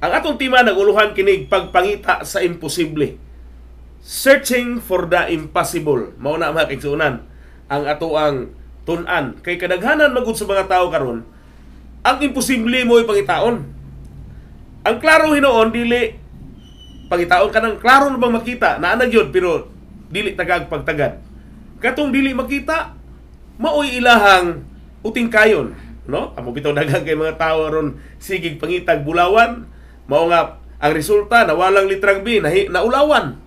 Ang atong tema naguluhan kinig pagpangita sa imposible. Searching for the impossible. Mao na mga kaigsunan ang ato ang tunan kay kadaghanan magud sa mga tao karon ang imposible mo ipangitaon. Ang klaro hinoon dili pangitaon kanang klaro na bang makita na gyud pero dili tagag pagtagad. Katong dili makita maoy ilahang uting kayon no? Amo bitaw daghang kay mga tao ron sigig pangitag bulawan Mao nga ang resulta na walang litrang B na naulawan.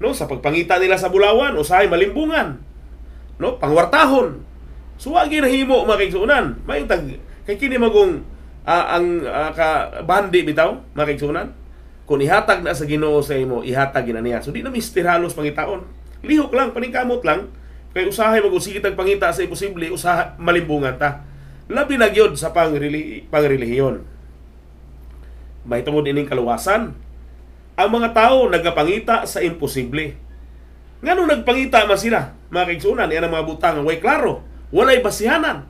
No, sa pagpangita nila sa Bulawan, usahay malimbungan. No, pangwartahon. suwa na himo mga May tag kay kini magong uh, ang uh, ka bandi bitaw makigsunan kaigsuunan. Kung ihatag na sa Ginoo sa imo, ihatag na niya. So di na mister halos pangitaon. Lihok lang, paningkamot lang. Kay usahay magusigi tag pangita sa imposible, usaha malimbungan ta. Labi na gyud sa pangreli pangrelihiyon mahitungod ining kaluwasan. Ang mga tao nagapangita sa imposible. Ngano nagpangita man sila? Mga kaigsunan, yan ang mga butang. Way klaro, walay basihanan.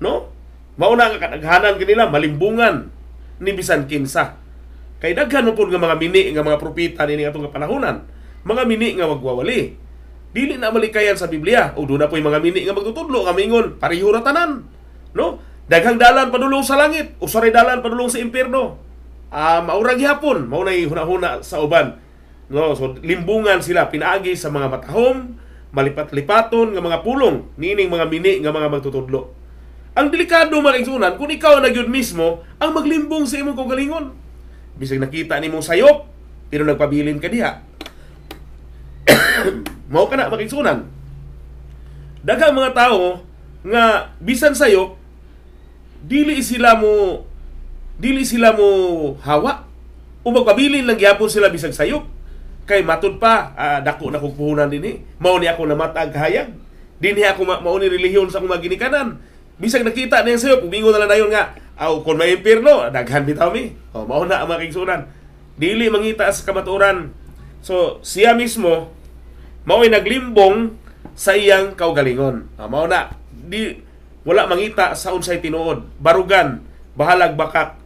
No? Mauna ang kadaghanan kanila, malimbungan ni bisan kinsa. Kay daghan pud nga mga mini nga mga propita ni atong panahonan. Mga mini nga magwawali. Dili na malikayan sa Biblia. O doon na po yung mga mini nga magtutudlo kami ingon, parihura tanan. No? Daghang dalan padulong sa langit, usare dalan padulong sa impierno uh, maurag hapon mao nay hunahuna sa uban no so limbungan sila pinaagi sa mga matahom malipat-lipaton nga mga pulong nining mga mini nga mga magtutudlo ang delikado maligsunan kung ikaw na gyud mismo ang maglimbong sa imong kaugalingon bisag nakita nimo sayop pero nagpabilin ka diha mao kana makigsunan daghang mga tao nga bisan sayop dili sila mo dili sila mo hawa o magpabilin lang gyapon sila bisag sayop kay matud pa uh, dako na kog puhunan dinhi eh. mao ni ako namatag hayag dinhi ako ma- mao ni relihiyon sa akong maginikanan bisag nakita na niya sayop ubingo na lang dayon nga aw kon may impierno daghan bitaw mi oh, mao na ang makingsunan dili mangita sa kamaturan so siya mismo mao naglimbong sa iyang kaugalingon ah, mao na di wala mangita sa unsay tinuod barugan bahalag bakak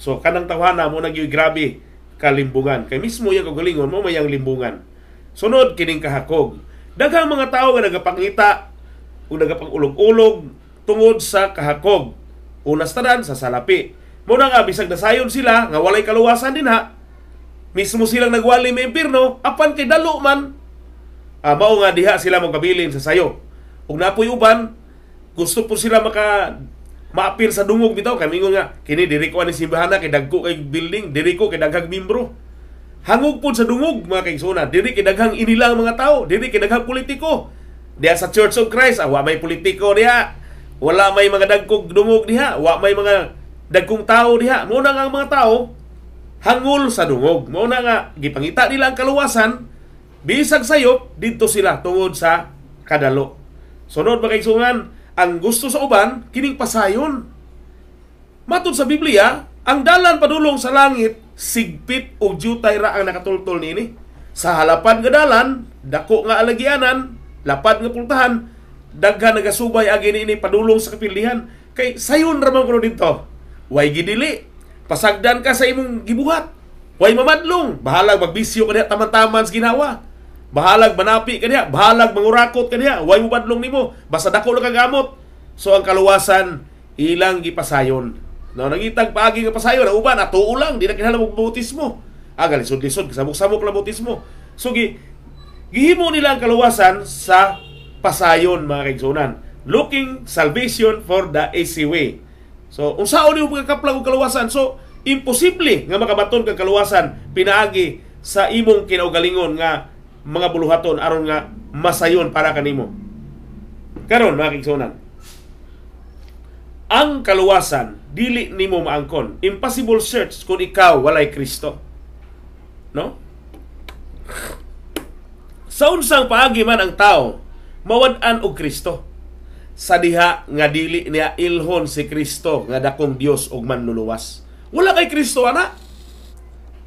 So kanang tawhana mo nagyoy grabe kalimbungan. Kay mismo yung kagalingon mo mayang limbungan. Sunod kining kahakog. Daghang mga tao nga nagapangita o nagapangulog-ulog tungod sa kahakog. Unas tanan sa salapi. Muna nga bisag nasayon sila nga walay kaluwasan din ha. Mismo silang nagwali may impirno apan kay dalo man. Ah, mao nga diha sila mo kabilin sa sayo. Ug napoy uban gusto po sila maka maapir sa dungog bitaw kay mingon nga kini diri ko ani simbahan kay dagko kay building diri ko kay daghang membro hangog pud sa dungog mga kaigsoona diri kay daghang inilang mga tao diri kay daghang politiko diha sa Church of Christ ah, wa may politiko diha wala may mga dagkog dungog diha wa may mga dagkong tao diha mao na nga ang mga tao hangul sa dungog mao na nga gipangita nila ang kaluwasan bisag sayop didto sila tungod sa kadalo sunod mga kaigsoongan ang gusto sa uban, kining pasayon. Matod sa Biblia, ang dalan padulong sa langit, sigpit o jutay ra ang nakatultol nini. Sa halapan nga dalan, dako nga alagyanan, lapad nga pultahan, daghan nga subay agi ini padulong sa kapilihan. Kay sayon ra man kuno didto. Way gidili, pasagdan ka sa imong gibuhat. Way mamadlong, bahala magbisyo ka taman-taman sa ginawa. Bahalag manapi kaniya, bahalag mangurakot kaniya, way ubadlong nimo, basta dako lang kagamot. So ang kaluwasan ilang gipasayon. No nangitag paagi nga pasayon na uban atuo lang di na kinahanglan og bautismo. Agal ah, lisod-lisod sabok-sabok lang bautismo. So gi gihimo nila ang kaluwasan sa pasayon mga kaigsunan. Looking salvation for the easy way. So unsaon ni pagkaplag og kaluwasan? So imposible nga makabaton kag kaluwasan pinaagi sa imong kinaugalingon nga mga buluhaton aron nga masayon para kanimo. Karon mga kigsunan, ang kaluwasan dili nimo maangkon. Impossible search kung ikaw walay Kristo. No? Sa unsang paagi man ang tao, mawad-an og Kristo. Sa diha nga dili niya ilhon si Kristo nga dakong Dios og manluluwas. Wala kay Kristo ana.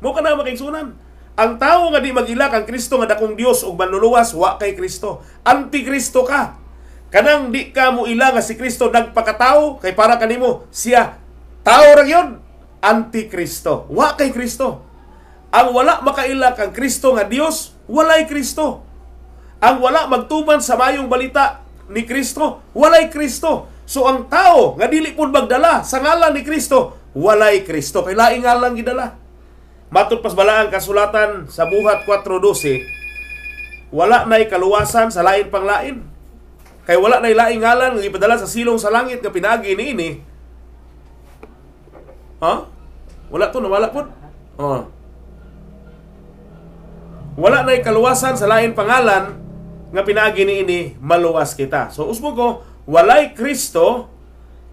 Mo kana makigsunan. Ang tao nga di magila kang Kristo nga dakong Dios ug manluluwas wa kay Kristo. Antikristo ka. Kanang di ka mo ila nga si Kristo nagpakatao kay para kanimo siya tao ra gyud antikristo. Wa kay Kristo. Ang wala makaila kang Kristo nga Dios, walay Kristo. Ang wala magtuman sa mayong balita ni Kristo, walay Kristo. So ang tao nga dili pud magdala sa ngalan ni Kristo, walay Kristo. Kay laing ngalan gidala. Matod pasbalaan kasulatan sa buhat 412, wala na'y kaluwasan sa lain pang lain. Kay wala na'y laing ngalan nga ipadala sa silong sa langit nga pinagi ni ini. Ha? Huh? Wala to nawala pud. Huh. Wala na'y kaluwasan sa lain pangalan nga pinagi ni ini maluwas kita. So usmo ko walay Kristo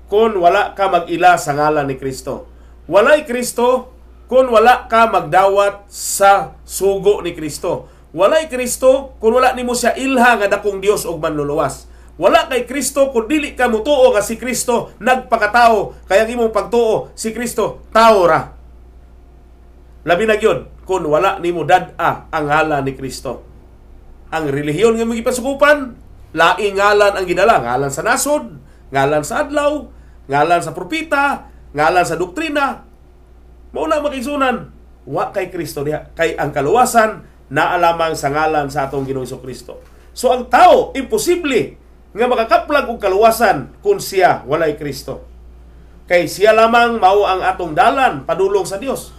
kung wala ka magila sa ngalan ni Kristo. Walay Kristo kung wala ka magdawat sa sugo ni Kristo. Walay Kristo kung wala nimo siya ilha nga dakong Dios og manluluwas. Wala kay Kristo kung dili ka mutuo nga si Kristo nagpakatao kaya imong pagtuo si Kristo tao ra. Labi na gyud kung wala nimo dad-a ang hala ni Kristo. Ang relihiyon nga gipasukupan, laing ngalan ang gidala, ngalan sa nasod, ngalan sa adlaw, ngalan sa propita, ngalan sa doktrina, Mao na makisunan wa kay Kristo diha kay ang kaluwasan na alamang sa ngalan sa atong Ginoo Kristo. So ang tao imposible nga makakaplag og kaluwasan kun siya walay Kristo. Kay siya lamang mao ang atong dalan padulong sa Dios.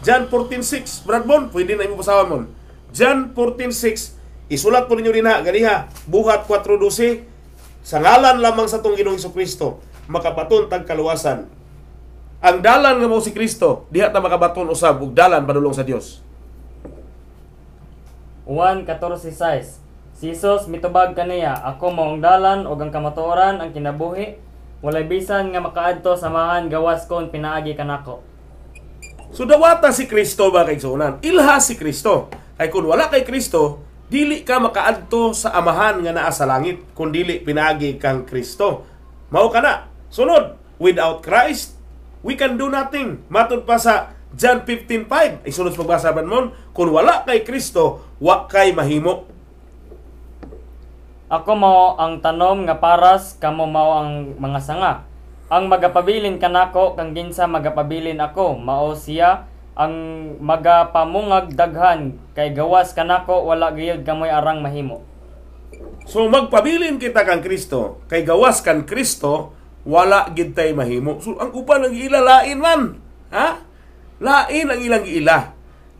John 14:6, Bradbon, pwede na imo basahan mon. John 14:6, isulat po ninyo dinha ganiha, buhat 4:12, sa ngalan lamang sa atong Ginoong Kristo makapaton tag kaluwasan ang dalan nga mao si Kristo diha ta makabaton usab ug dalan padulong sa Dios. 1:14:6 Si Jesus mitubag kaniya, ako mao ang dalan ug ang kamatuoran ang kinabuhi, walay bisan nga makaadto sa samahan gawas kon pinaagi kanako. So dawata si Kristo ba kay sunan? Ilha si Kristo. Kay kun wala kay Kristo, dili ka makaadto sa amahan nga naa sa langit kun dili pinaagi kang Kristo. Mao kana. Sunod, without Christ, We can do nothing. Matod pa sa John 15.5. Isunod pagbasa ba mo? Kung wala kay Kristo, wa kay mahimo. Ako mao ang tanom nga paras, kamo mao ang mga sanga. Ang magapabilin kanako kang ginsa magapabilin ako, mao siya ang magapamungag daghan kay gawas kanako wala gayud kamoy arang mahimo. So magpabilin kita kang Kristo, kay gawas kan Kristo, wala gid mahimo. So ang uban ang ila lain man. Ha? Lain ang ilang ila.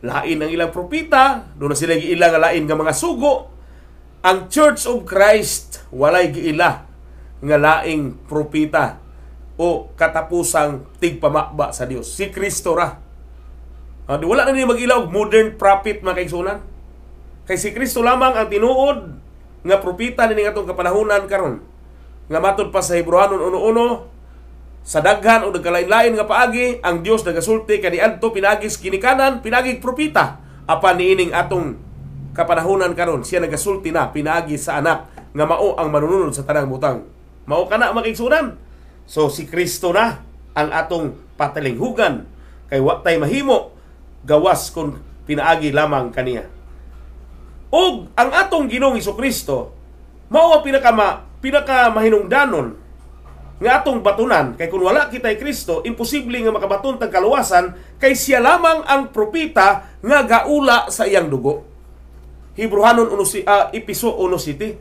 Lain ang ilang propita, do na sila giila nga lain nga mga sugo. Ang Church of Christ walay giila nga laing propita o katapusang tigpamakba sa Dios. Si Kristo ra. Uh, wala na ni mag-ilaw modern prophet mga kaigsunan. Kay si Kristo lamang ang tinuod nga propita ni atong kapanahonan karon nga matod pa sa Hebrewanon 1:1 sa daghan o nagkalain-lain nga paagi ang Dios nagasulti kaniadto pinagis kini kanan pinagig propita apan niining atong kapanahonan karon siya nagasulti na pinagi sa anak nga mao ang manununod sa tanang butang mao kana makigsunan so si Kristo na ang atong patalinghugan kay wa tay mahimo gawas kon pinaagi lamang kaniya og ang atong Ginoong Kristo mao ang pinakama pinaka mahinungdanon nga atong batunan kay kun wala kitay Kristo imposible nga makabaton tag kaluwasan kay siya lamang ang propita nga gaula sa iyang dugo Hebrehanon uno si uh, episo uno city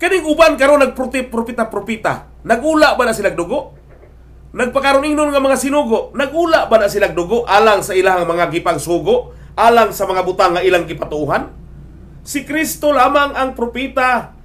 kaning uban karon nagprote propita propita nagula ba na sila dugo nagpakaron ingnon nga mga sinugo nagula ba na sila dugo alang sa ilang mga gipagsugo alang sa mga butang nga ilang gipatuhan si Kristo lamang ang propita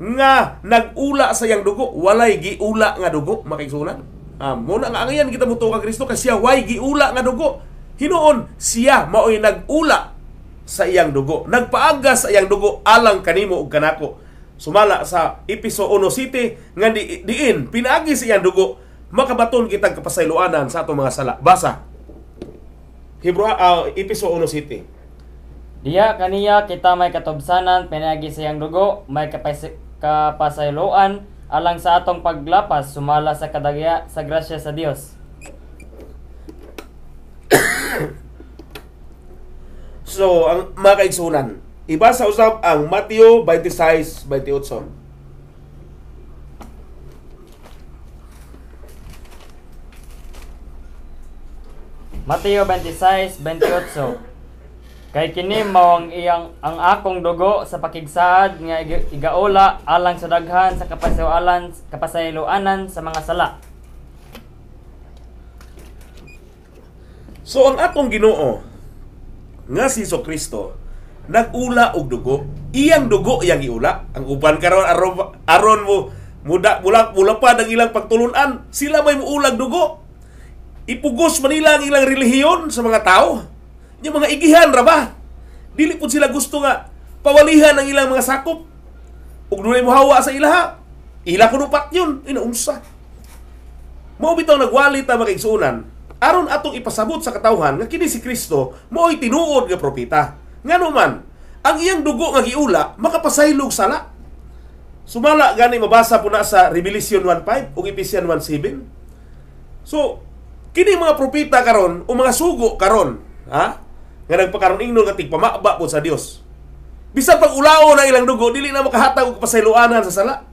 nga nagula sa yang dugo walay giula nga dugo makigsulan ah, na nga angayan kita muto ka Kristo kasi siya way giula nga dugo hinuon siya maoy nagula sa iyang dugo nagpaaga sa iyang dugo alang kanimo ug kanako sumala sa episo 1 City nga di, diin pinaagi sa iyang dugo makabaton kita kapasayloanan sa atong mga sala basa Hebro uh, ah, episo 1 City Diya kaniya kita may katubsanan pinagi sa iyang dugo may kapas kapasayloan alang sa atong paglapas sumala sa kadagya sa grasya sa Dios. so, ang mga kaigsunan, ibasa usab ang Matthew 26, 28. Mateo 26, 28. Kay kini mao ang iyang ang akong dugo sa pakigsaad nga igaola alang sa daghan sa kapasayloanan kapasayloanan sa mga sala. So ang akong Ginoo nga si Iso Kristo nagula og dugo, iyang dugo iyang iula. Ang uban karon aron, aron mo muda bulak mula pa ng ilang pagtulunan, sila may muulag dugo. Ipugos man nila ang ilang relihiyon sa mga tao yung mga igihan ra ba? Dili pud sila gusto nga pawalihan ang ilang mga sakop. Ug dunay mohawa sa ilaha. Ila kuno ina inaunsa. Mao bitaw nagwali ta magigsunan. Aron atong ipasabot sa katawhan nga kini si Kristo mo'y tinuod nga propeta. Ngano man, ang iyang dugo nga giula makapasaylog sala. Sumala gani mabasa po na sa Revelation 1:5 ug Ephesians 1:7. So, kini mga propeta karon o mga sugo karon, ha? nga nagpakaron ingnon nga tigpamaba po sa Dios. Bisa pag ulao na ilang dugo, dili na makahatag og pasayloanan sa sala.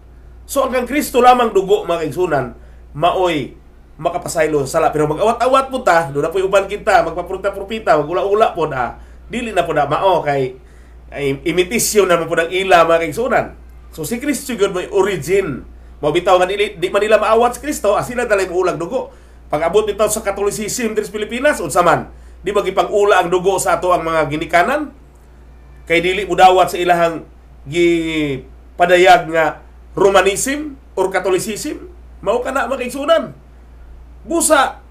So ang kang Kristo lamang dugo mga kaigsunan, maoy makapasaylo sa sala pero magawat-awat po ta, do na po uban kita, magpapruta-prupita, magula-ula po na dili na po na mao kay ay, imitisyon naman po ng ila mga kaigsunan. So si Kristo yun may origin. Mabitaw nga dili, di man nila maawat si Kristo, as sila dalay ulag dugo. Pag abot nito sa Catholicism, diri sa Pilipinas, unsaman. man, Di ba gipangula ang dugo sa ato ang mga ginikanan? Kay dili mudawat dawat sa ilahang gipadayag nga Romanism or Catholicism? mao kana makigsunan. Busa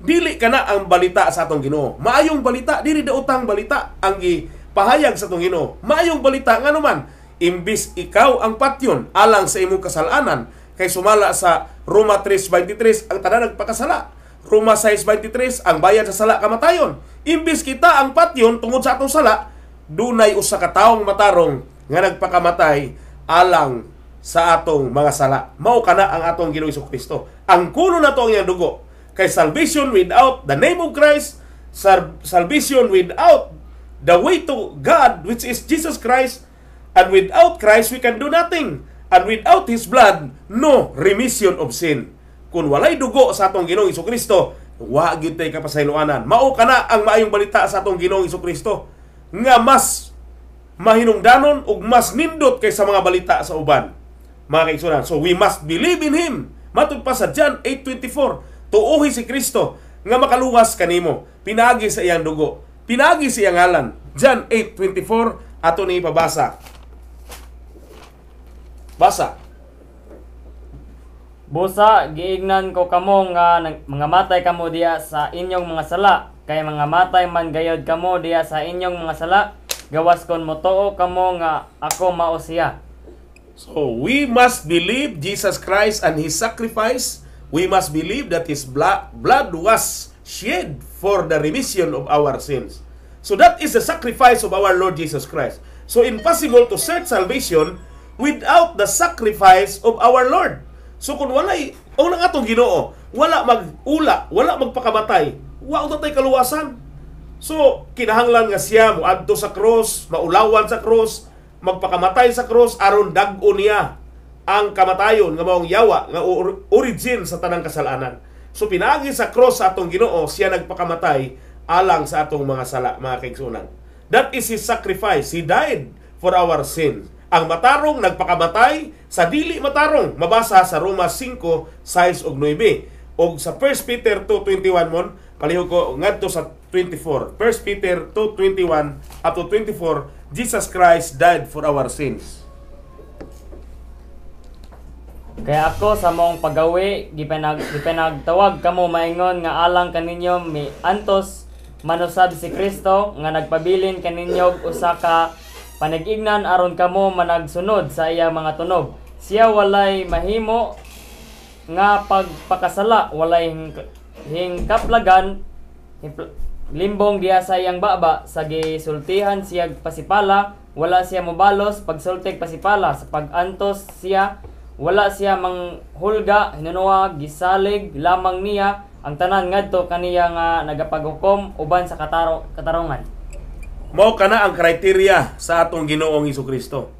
dili kana ang balita sa atong Ginoo. Maayong balita diri utang balita ang gipahayag sa atong Ginoo. Maayong balita nga naman imbis ikaw ang patyon alang sa imong kasalanan kay sumala sa Roma 3:23 ang tanan nagpakasala Roma 6.23, ang bayad sa sala kamatayon. Imbis kita ang patyon tungod sa atong sala, dunay usa ka taong matarong nga nagpakamatay alang sa atong mga sala. Mao kana ang atong Ginoo Kristo. Ang kuno na to ang iyang dugo. Kay salvation without the name of Christ, salvation without the way to God, which is Jesus Christ, and without Christ, we can do nothing. And without His blood, no remission of sin. Kung walay dugo sa atong Ginoong Kristo, wa gyud tay kapasayloanan. Mao kana ang maayong balita sa atong Ginoong Kristo nga mas mahinungdanon ug mas nindot kaysa mga balita sa uban. Mga kaigsunan, so we must believe in him. Matud pa sa John 8:24, tuohi si Kristo nga makaluwas kanimo, pinagi sa iyang dugo, pinagi sa iyang ngalan. John 8:24 ato ni ipabasa. Basa. Busa, giignan ko kamo nga mga matay kamo diya sa inyong mga sala. Kay mga matay man gayod kamo diya sa inyong mga sala. Gawas kon mo too kamo nga ako mao siya. So we must believe Jesus Christ and His sacrifice. We must believe that His blood, was shed for the remission of our sins. So that is the sacrifice of our Lord Jesus Christ. So impossible to search salvation without the sacrifice of our Lord. So kung walay, ang nang atong ginoo, wala mag magula, wala magpakamatay, wao na tay kaluwasan. So, kinahanglan nga siya mo sa cross, maulawan sa cross, magpakamatay sa cross aron dag-on niya ang kamatayon nga maong yawa nga origin sa tanang kasalanan. So pinagi sa cross sa atong Ginoo siya nagpakamatay alang sa atong mga sala mga kaigsunan. That is his sacrifice. He died for our sins ang matarong nagpakamatay sa dili matarong mabasa sa Roma 5 size og 9 og sa 1 Peter 2:21 mon palihog ko ngadto sa 24 1 Peter 2:21 up to 24 Jesus Christ died for our sins Kaya ako sa mong pagawi gipanag gipanagtawag kamo maingon nga alang kaninyo mi antos manusab si Kristo nga nagpabilin kaninyo usa ka panagignan aron kamo managsunod sa iya mga tunog siya walay mahimo nga pagpakasala walay hingkaplagan limbong diha sa iyang baba sa gisultihan siya pasipala wala siya mobalos pagsultig pasipala sa pagantos siya wala siya manghulga hinunuha gisalig lamang niya ang tanan ngadto kaniya nga nagapaghukom uban sa kataro, katarungan Mao kana ang kriteriya sa atong Ginoong Hesus Kristo.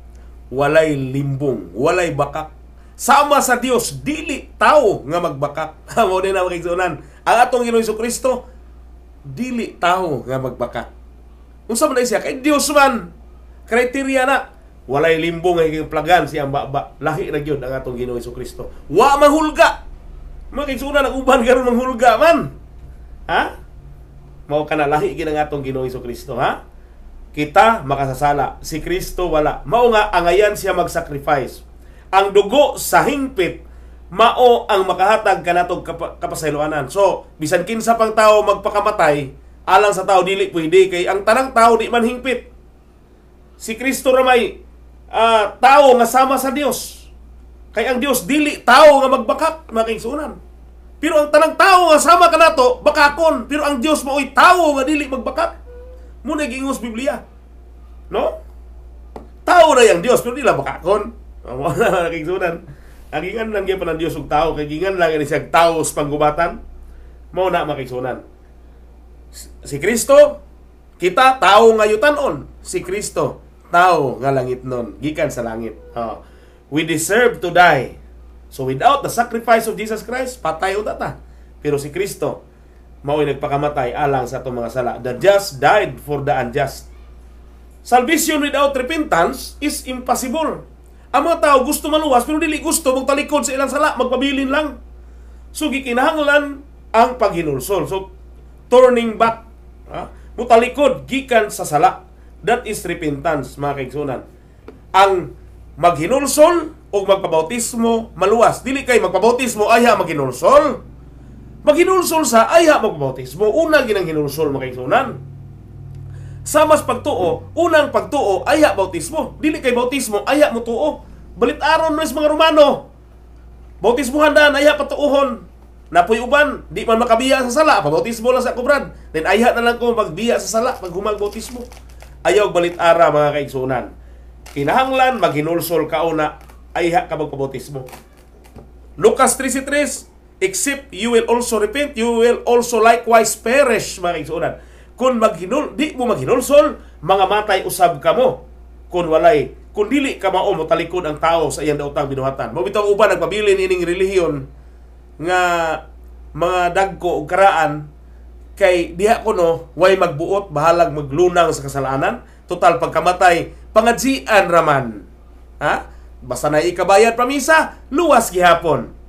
Walay limbong, walay bakak. Sama sa Dios dili tao nga magbakak. Mao din ang makigsunan. Ang atong Ginoong Hesus Kristo dili tao nga magbakak. Unsa man siya kay Dios man. Kriteriya na walay limbong nga plagan siyang baba. Lahi ra gyud ang atong Ginoong Hesus Kristo. Wa manghulga. Makigsunan ang uban karon manghulga man. Ha? Mao kana lahi gid ang atong Ginoo Kristo, ha? kita makasasala. Si Kristo wala. Mao nga angayan siya mag-sacrifice. Ang dugo sa hingpit mao ang makahatag kanatog kap- kapasayloanan. So, bisan kinsa pang tao magpakamatay, alang sa tao dili pwede kay ang tanang tao di man hingpit. Si Kristo ra may uh, tao nga sama sa Dios. Kay ang Dios dili tao nga magbakak makingsunan. Pero ang tanang tao nga sama kanato bakakon, pero ang Dios maoy tao nga dili magbakak. Mo nagingos Biblia. No? Tao na yang Dios pero dila bakakon. Mo na nakigsunan. Agingan lang gyapon ang Dios og tao Kagingan lang ni siyang tao sa panggubatan. Mao na makigsunan. Si Kristo kita tao nga yutanon. Si Kristo tao nga langit nun. Gikan sa langit. Oh. We deserve to die. So without the sacrifice of Jesus Christ, patay o ta. Pero si Kristo, mao'y nagpakamatay alang sa atong mga sala. The just died for the unjust. Salvation without repentance is impossible. Ang mga tao gusto maluwas pero dili gusto magtalikod sa ilang sala, magpabilin lang. So gikinahanglan ang paghinulsol. So turning back, ha? mutalikod gikan sa sala. That is repentance, mga kaigsunan. Ang maghinulsol o magpabautismo maluwas. Dili kay magpabautismo ayha maghinulsol. Paghinulsol sa ayha magbautismo, una ginang hinulsol mga igsunan. Sa mas pagtuo, unang pagtuo ayha bautismo. Dili kay bautismo ayha mo tuo. Balit aron mes mga Romano. Bautismo handaan ayha patuohon. Napoy uban, di man makabiya sa sala, pabautismo lang sa kubran. Then ayha na lang ko magbiya sa sala pag humagbautismo. Ayaw balit ara mga kaigsunan. Kinahanglan maghinulsol kauna ayha ka magpabautismo. Lucas 3.3, Except you will also repent, you will also likewise perish, mga igsuunan. Kung maghinul, di mo maghinulsol, mga matay usab ka mo. Kung walay, kung dili ka mao mo talikod ang tao sa iyang daotang binuhatan. Mao bitaw uban nagpabilin ining relihiyon nga mga dagko og karaan kay diha ko no way magbuot bahalag maglunang sa kasalanan total pagkamatay pangadsian raman ha basta na ikabayad pamisa luwas gihapon